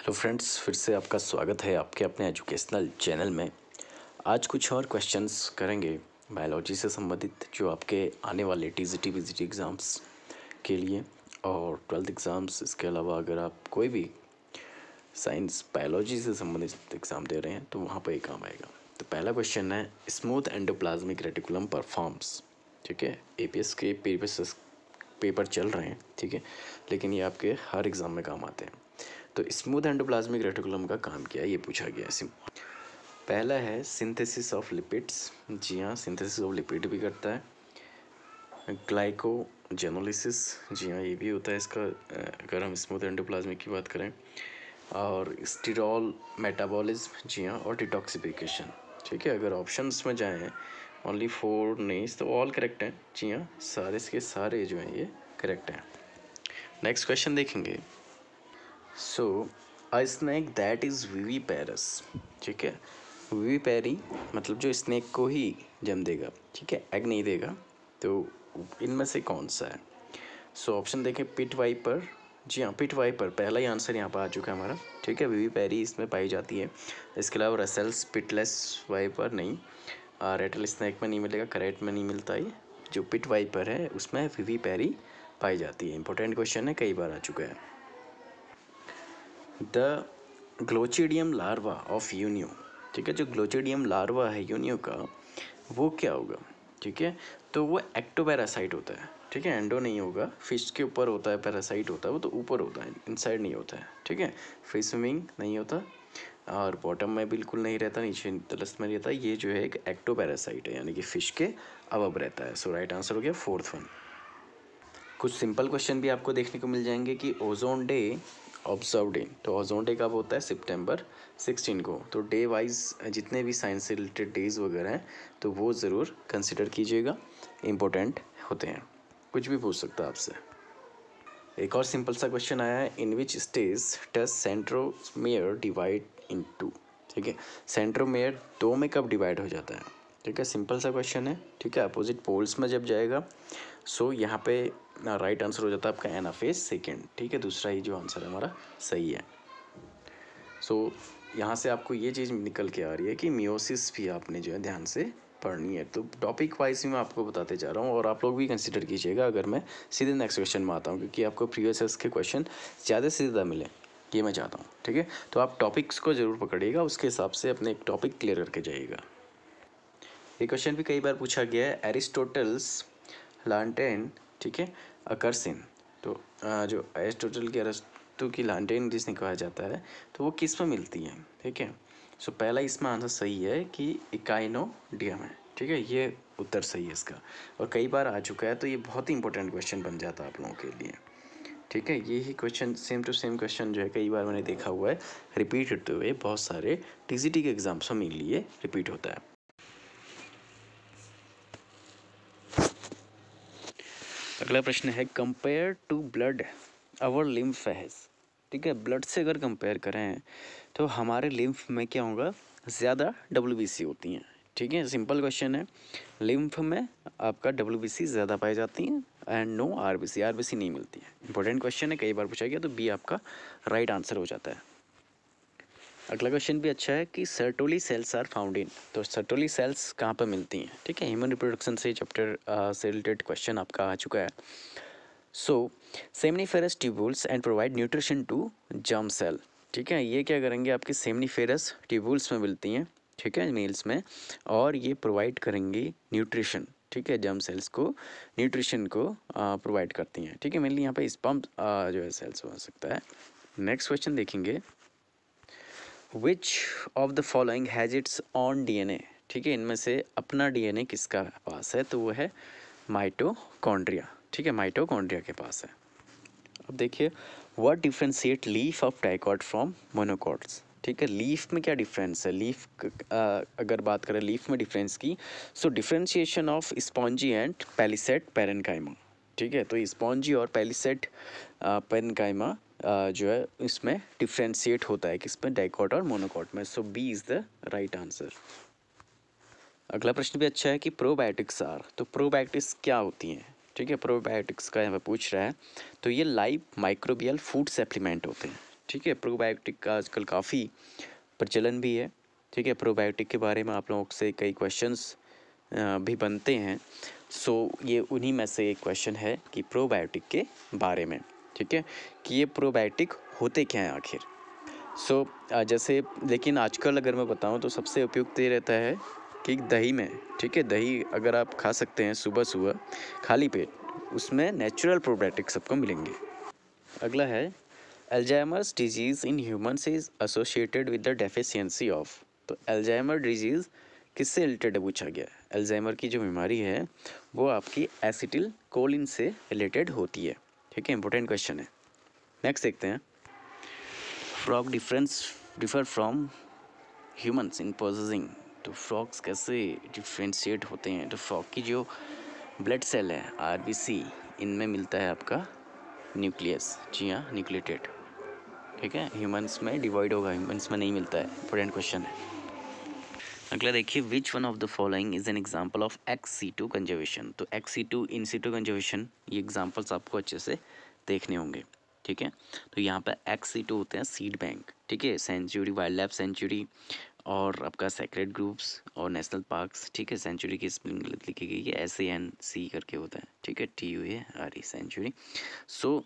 hello friends फिर से आपका स्वागत है आपके अपने एजुकेशनल चैनल में आज कुछ और क्वेश्चंस करेंगे बायोलॉजी से संबंधित जो आपके आने वाले T G T V G T exams के लिए और ट्वेल्थ एग्ज़ाम्स इसके अलावा अगर आप कोई भी साइंस बायोलॉजी से संबंधित एग्ज़ाम दे रहे हैं तो वहाँ पर ये काम आएगा तो पहला क्वेश्चन है स्मूथ एंडोप्लाज्मिक रेटिकुलम परफॉर्म्स ठीक है ए पी एस के पेपर पेपर चल रहे हैं ठीक है लेकिन ये आपके हर एग्ज़ाम में काम आते हैं तो स्मूथ एंडोप्लाज्मिक रेटिकुलम का काम क्या है ये पूछा गया है पहला है सिंथेसिस ऑफ लिपिड्स जी हाँ सिंथेसिस ऑफ लिपिड भी करता है ग्लाइकोजेनोलिसिस जी हाँ ये भी होता है इसका अगर हम स्मूथ एंडोप्लाज्मिक की बात करें और स्टिरॉल मेटाबॉलिज्म जी हाँ और डिटॉक्सिफिकेशन ठीक है अगर ऑप्शंस में जाएँ ओनली फोर नेस तो ऑल करेक्ट हैं जी हाँ सारे के सारे जो हैं ये करेक्ट हैं नेक्स्ट क्वेश्चन देखेंगे so a snake that is viviparous ठीक है वी पैरी मतलब जो स्नैक को ही जम देगा ठीक है एग नहीं देगा तो इनमें से कौन सा है सो so, ऑप्शन देखें पिट वाइपर जी हाँ पिट वाइपर पहला ही आंसर यहाँ पर आ चुका है हमारा ठीक है वी पैरी इसमें पाई जाती है इसके अलावा रसेल्स पिटलेस वाइपर नहीं रेटल स्नैक में नहीं मिलेगा करेट में नहीं मिलता ये जो पिट वाइपर है उसमें वी पैरी पाई जाती है इंपॉर्टेंट क्वेश्चन है कई बार आ चुका है the glochidium larva of Unio ठीक है जो ग्लोचिडियम लार्वा है यूनियो का वो क्या होगा ठीक है तो वो एक्टोपैरासाइट होता है ठीक है एंडो नहीं होगा फिश के ऊपर होता है पैरासाइट होता है वो तो ऊपर होता है इनसाइड नहीं होता है ठीक है फिश स्विमिंग नहीं होता और बॉटम में बिल्कुल नहीं रहता नीचे तलस्त में रहता है ये जो है एक एक्टो पैरासाइट है यानी कि फ़िश के अबब रहता है सो राइट आंसर हो गया फोर्थ वन कुछ सिंपल क्वेश्चन भी आपको देखने को मिल जाएंगे कि ओजोन डे ऑब्जर्व इन तो ओजोन डे कब होता है सितंबर 16 को तो डे वाइज जितने भी साइंस से रिलेटेड डेज वगैरह हैं तो वो ज़रूर कंसिडर कीजिएगा इम्पोर्टेंट होते हैं कुछ भी पूछ सकता है आपसे एक और सिंपल सा क्वेश्चन आया है in which stage does centromere divide in two ठीक है सेंट्रोमेयर दो में कब डिवाइड हो जाता है ठीक है सिंपल सा क्वेश्चन है ठीक है अपोजिट पोल्स में जब जाएगा सो यहाँ पे राइट uh, आंसर हो जाता है आपका ए सेकेंड ठीक है दूसरा ही जो आंसर है हमारा सही है सो यहाँ से आपको ये चीज़ निकल के आ रही है कि मियोसिस भी आपने जो है ध्यान से पढ़नी है तो टॉपिक वाइज भी मैं आपको बताते जा रहा हूँ और आप लोग भी कंसिडर कीजिएगा अगर मैं सीधे नेक्स्ट क्वेश्चन में आता हूँ क्योंकि आपको प्रीवियस के क्वेश्चन ज़्यादा से ज़्यादा मिले ये मैं चाहता हूँ ठीक है तो आप टॉपिक्स को ज़रूर पकड़िएगा उसके हिसाब से अपने एक टॉपिक क्लियर करके जाइएगा ये क्वेश्चन भी कई बार पूछा गया है एरिस्टोटल्स लांटेन ठीक है अकर्सिन तो जो एरिस्टोटल के अरस्तु की लांटेन जिसने कहा जाता है तो वो किस में मिलती है ठीक है सो पहला इसमें आंसर सही है कि इकाइनोडियम है ठीक है ये उत्तर सही है इसका और कई बार आ चुका है तो ये बहुत ही इंपॉर्टेंट क्वेश्चन बन जाता है आप लोगों के लिए ठीक है ये ही question same to same question जो है कई बार मैंने देखा हुआ है रिपीट होते हुए बहुत सारे टी के एग्जाम्स में लिए रिपीट होता है अगला प्रश्न है compare to blood our lymph has ठीक है ब्लड से अगर कंपेयर करें तो हमारे लिम्फ में क्या होगा ज़्यादा डब्ल्यू होती हैं ठीक है सिंपल क्वेश्चन है लिम्फ में आपका डब्ल्यू ज़्यादा पाई जाती हैं एंड नो आर बी नहीं मिलती है इंपॉर्टेंट क्वेश्चन है कई बार पूछा गया तो बी आपका राइट right आंसर हो जाता है अगला क्वेश्चन भी अच्छा है कि Sertoli cells are found in तो सर्टोली सेल्स कहाँ पर मिलती हैं ठीक है ह्यूमन रिप्रोडक्शन से चैप्टर uh, से रिलेटेड क्वेश्चन आपका आ चुका है so seminiferous tubules and provide nutrition to germ cell ठीक है ये क्या करेंगे आपकी सेमनीफेरस ट्यूबुल्स में मिलती हैं ठीक है मेल्स में और ये प्रोवाइड करेंगी न्यूट्रिशन ठीक है जर्म सेल्स को न्यूट्रिशन को प्रोवाइड uh, करती हैं ठीक है मेनली यहाँ पर स्पम्प uh, जो है सेल्स हो सकता है नेक्स्ट क्वेश्चन देखेंगे which of the following has its own DNA ठीक है इनमें से अपना डीएनए किसका पास है तो वो है माइटोकॉन्ड्रिया ठीक है माइटोकॉन्ड्रिया के पास है अब देखिए what differentiate leaf of dicot from monocots ठीक है लीफ में क्या डिफरेंस है लीफ अगर बात करें लीफ में डिफरेंस की so differentiation of spongy and palisade parenchyma ठीक है तो स्पॉन्जी और पैलीसेट पेरनकाइमा जो है इसमें डिफ्रेंशिएट होता है कि इसमें डाइकॉट और मोनोकॉट में so B is the right answer अगला प्रश्न भी अच्छा है कि प्रोबायोटिक्स आर तो प्रोबायोटिक्स क्या होती हैं ठीक है प्रोबायोटिक्स का यहाँ पर पूछ रहा है तो ये लाइव माइक्रोबियल फूड सप्लीमेंट होते हैं ठीक है प्रोबायोटिक का आजकल काफ़ी प्रचलन भी है ठीक है प्रोबायोटिक के बारे में आप लोगों से कई क्वेश्चंस भी बनते हैं सो ये उन्हीं में से एक क्वेश्चन है कि प्रोबायोटिक के बारे में ठीक है कि ये प्रोबायोटिक होते क्या हैं आखिर सो so, जैसे लेकिन आजकल अगर मैं बताऊँ तो सबसे उपयुक्त ये रहता है कि दही में ठीक है दही अगर आप खा सकते हैं सुबह सुबह खाली पेट उसमें नेचुरल प्रोबायोटिक्स सबको मिलेंगे अगला है Alzheimer's disease in humans is associated with the deficiency of तो एल्जाइमर डिजीज़ किससे रिलेटेड है पूछा गया एल्जाइमर की जो बीमारी है वो आपकी एसिटिल कोलिन से रिलेटेड होती है ठीक है इंपॉर्टेंट क्वेश्चन है नेक्स्ट देखते हैं frog difference differ from humans in processing तो फ्रॉक्स कैसे डिफ्रेंशिएट होते हैं तो फ्रॉक की जो ब्लड सेल है आर बी सी इनमें मिलता है आपका न्यूक्लियस जी हाँ न्यूक्लिएटेड ठीक है ह्यूमंस में डिवाइड होगा ह्यूमंस में नहीं मिलता है इंपॉर्टेंट क्वेश्चन है अगला देखिए which one of the following is an example of ex situ conservation तो ex situ in situ conservation ये एग्ज़ाम्पल्स आपको अच्छे से देखने होंगे ठीक है तो यहाँ पर एक्स सी टू होते हैं सीड बैंक ठीक है सेंचुरी वाइल्ड लाइफ सेंचुरी और आपका सेक्रेट ग्रुप्स और नेशनल पार्क्स ठीक है सेंचुरी की स्पेलिंग लिखी गई है एस ए एन सी करके होता है ठीक है T U A R E sanctuary so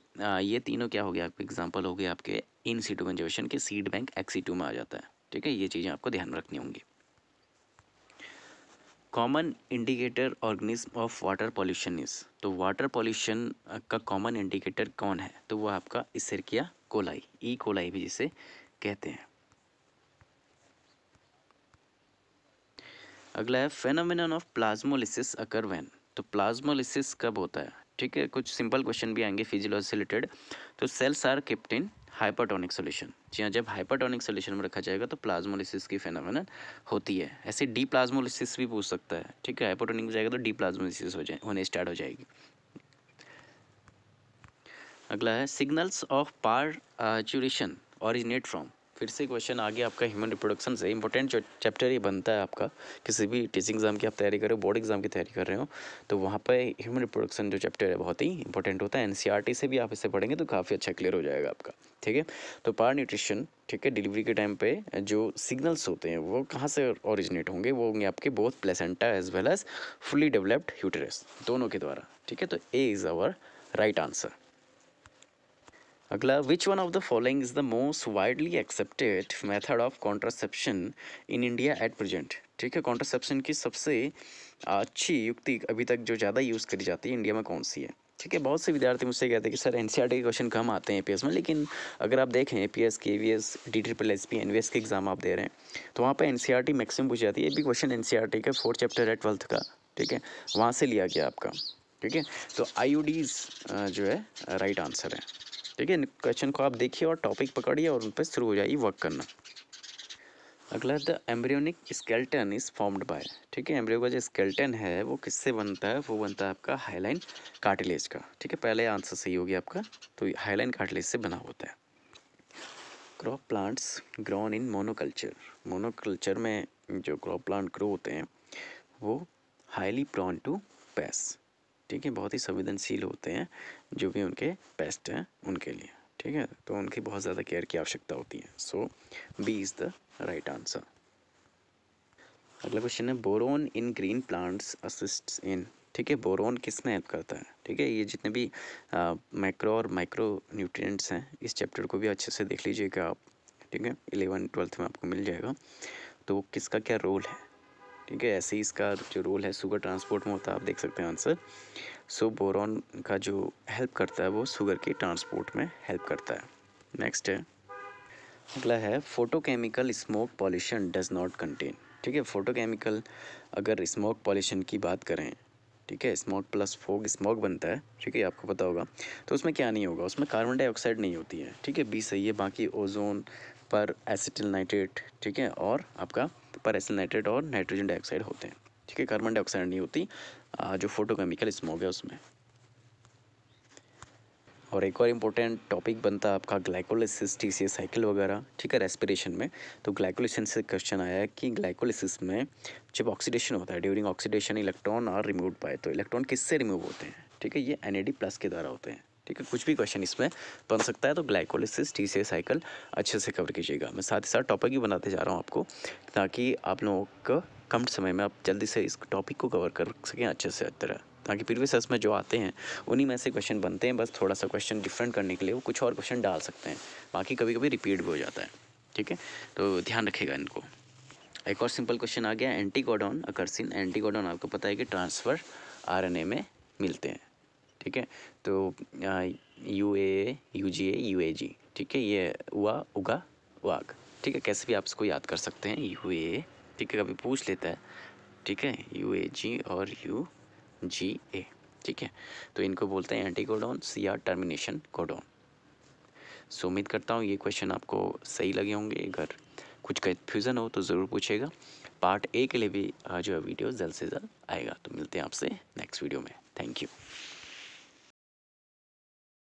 ये तीनों क्या हो गया आपके एग्जाम्पल हो गए आपके इन सी टू कंजर्वेशन के seed bank ex situ में आ जाता है ठीक है ये चीज़ें आपको ध्यान रखनी होंगी common indicator organism of water pollution is तो वाटर पॉल्यूशन का कॉमन इंडिकेटर कौन है तो वो आपका इसरकिया कोलाई ई कोलाई भी जिसे कहते हैं अगला है phenomenon of plasmolysis occur when तो प्लाज्मोलिसिस कब होता है ठीक है कुछ सिंपल क्वेश्चन भी आएंगे फिजियोलॉजी से रिलेटेड तो cells are kept hypertonic solution जी हाँ जब हाइपरटोनिक सोल्यूशन में रखा जाएगा तो प्लाज्मोलिसिस की फेनोमेनन होती है ऐसे डी प्लाज्मोलिसिस भी पूछ सकता है ठीक है हाइपरटोनिक में जाएगा तो डी प्लाज्मोलिसिस हो जाए होने स्टार्ट हो जाएगी अगला है signals of parturition originate from फिर से क्वेश्चन आगे आपका ह्यूमन रिप्रोडक्शन से इंपॉर्टेंट चैप्टर ये बनता है आपका किसी भी टीचिंग एग्जाम की आप तैयारी कर रहे हो बोर्ड एग्जाम की तैयारी कर रहे हो तो वहाँ पर ह्यूमन रिप्रोडक्शन जो चैप्टर है बहुत ही इंपॉर्टेंट होता है एन e से भी आप इसे पढ़ेंगे तो काफ़ी अच्छा क्लियर हो जाएगा आपका ठीक है तो पार न्यूट्रिशन ठीक है डिलीवरी के टाइम पे जो सिग्नल्स होते हैं वो कहाँ से ओरिजिनेट होंगे वो होंगे आपके both placenta as well as fully developed uterus दोनों के द्वारा ठीक है तो A is our right answer अगला which one of the following is the most widely accepted method of contraception in India at present ठीक है कॉन्ट्रासेप्शन की सबसे अच्छी युक्ति अभी तक जो ज़्यादा यूज़ करी जाती है इंडिया में कौन सी है ठीक है बहुत से विद्यार्थी मुझसे कहते हैं कि sir N C R T के क्वेश्चन कम आते हैं ए में लेकिन अगर आप देखें A P S K V S D triple S P N V S के एग्ज़ाम आप दे रहे हैं तो वहाँ पर N C R T maximum पूछ जाती है ये भी question N C R T का फोर्थ चैप्टर है ट्वेल्थ का ठीक है वहाँ से लिया गया आपका ठीक है तो आई यू डीज़ जो है राइट आंसर है ठीक है क्वेश्चन को आप देखिए और टॉपिक पकड़िए और उन पर शुरू हो जाइए वर्क करना अगला the embryonic skeleton is formed by ठीक है एम्ब्रियो का जो स्केल्टन है वो किससे बनता है वो बनता है आपका हाईलाइन कार्टिलेज का ठीक है पहले आंसर सही होगी आपका तो हाईलाइन कार्टिलेज से बना होता है crop plants grown in monoculture monoculture में जो क्रॉप प्लांट ग्रो होते हैं वो हाईली प्रॉन टू पैस ठीक है बहुत ही संवेदनशील होते हैं जो भी उनके पेस्ट हैं उनके लिए ठीक है तो उनकी बहुत ज़्यादा केयर की आवश्यकता होती है so B is the right answer अगला क्वेश्चन है boron in green plants assist in ठीक है बोरोन किस में हेल्प करता है ठीक है ये जितने भी माइक्रो और माइक्रो न्यूट्रिएंट्स हैं इस चैप्टर को भी अच्छे से देख लीजिएगा आप ठीक है इलेवन ट्वेल्थ में आपको मिल जाएगा तो किसका क्या रोल है ठीक है ऐसे ही इसका जो रोल है शुगर ट्रांसपोर्ट में होता है आप देख सकते हैं आंसर सो बोरॉन का जो हेल्प करता है वो शुगर के ट्रांसपोर्ट में हेल्प करता है नेक्स्ट है अगला है photochemical smoke pollution does not contain ठीक है फोटोकेमिकल अगर स्मोक पॉल्यूशन की बात करें ठीक है स्मोक प्लस फोग स्मोक बनता है ठीक है आपको पता होगा तो उसमें क्या नहीं होगा उसमें कार्बन डाइऑक्साइड नहीं होती है ठीक है बी सही है बाकी ओजोन पर एसिटिल नाइट्रेट ठीक है और आपका पर और नाइट्रोजन डाइऑक्साइड होते हैं ठीक है कार्बन डाइऑक्साइड नहीं होती जो फोटोकेमिकल स्मोक है उसमें और एक और इम्पोर्टेंट टॉपिक बनता है आपका ग्लाइकोलिसिस टी सी साइकिल वगैरह ठीक है रेस्पिरेशन में तो ग्लाइकोलिसिस से क्वेश्चन आया है कि ग्लाइकोलिसिस में जब ऑक्सीडेशन होता है during oxidation electron are remove पाए तो इलेक्ट्रॉन किससे रिमूव होते हैं ठीक है ये एन प्लस के द्वारा होते हैं ठीक है कुछ भी क्वेश्चन इसमें बन सकता है तो ग्लाइकोलिसिस टी सी साइकिल अच्छे से कवर कीजिएगा मैं साथ ही साथ टॉपिक भी बनाते जा रहा हूँ आपको ताकि आप लोगों का कम समय में आप जल्दी से इस टॉपिक को कवर कर सकें अच्छे से तरह ताकि प्रीवियस एस में जो आते हैं उन्हीं में से क्वेश्चन बनते हैं बस थोड़ा सा क्वेश्चन डिफरेंट करने के लिए वो कुछ और क्वेश्चन डाल सकते हैं बाकी कभी कभी रिपीट भी हो जाता है ठीक है तो ध्यान रखेगा इनको एक और सिंपल क्वेश्चन आ गया एंटीकोडॉन अकर्सिन एंटीकोडॉन आपको पता है कि ट्रांसफ़र आरएनए में मिलते हैं ठीक है तो U A U G A U A G ठीक है ये हुआ उगा वाग ठीक है कैसे भी आप इसको याद कर सकते हैं यू ए ठीक है कभी पूछ लेता है ठीक है यू ए जी और यू जी ए ठीक है तो इनको बोलते हैं एंटी एंटीकोडॉन्स या टर्मिनेशन कोडोन सो उम्मीद करता हूँ ये क्वेश्चन आपको सही लगे होंगे अगर कुछ कन्फ्यूज़न हो तो ज़रूर पूछेगा पार्ट ए के लिए भी जो है वीडियो जल्द से जल्द आएगा तो मिलते हैं आपसे नेक्स्ट वीडियो में थैंक यू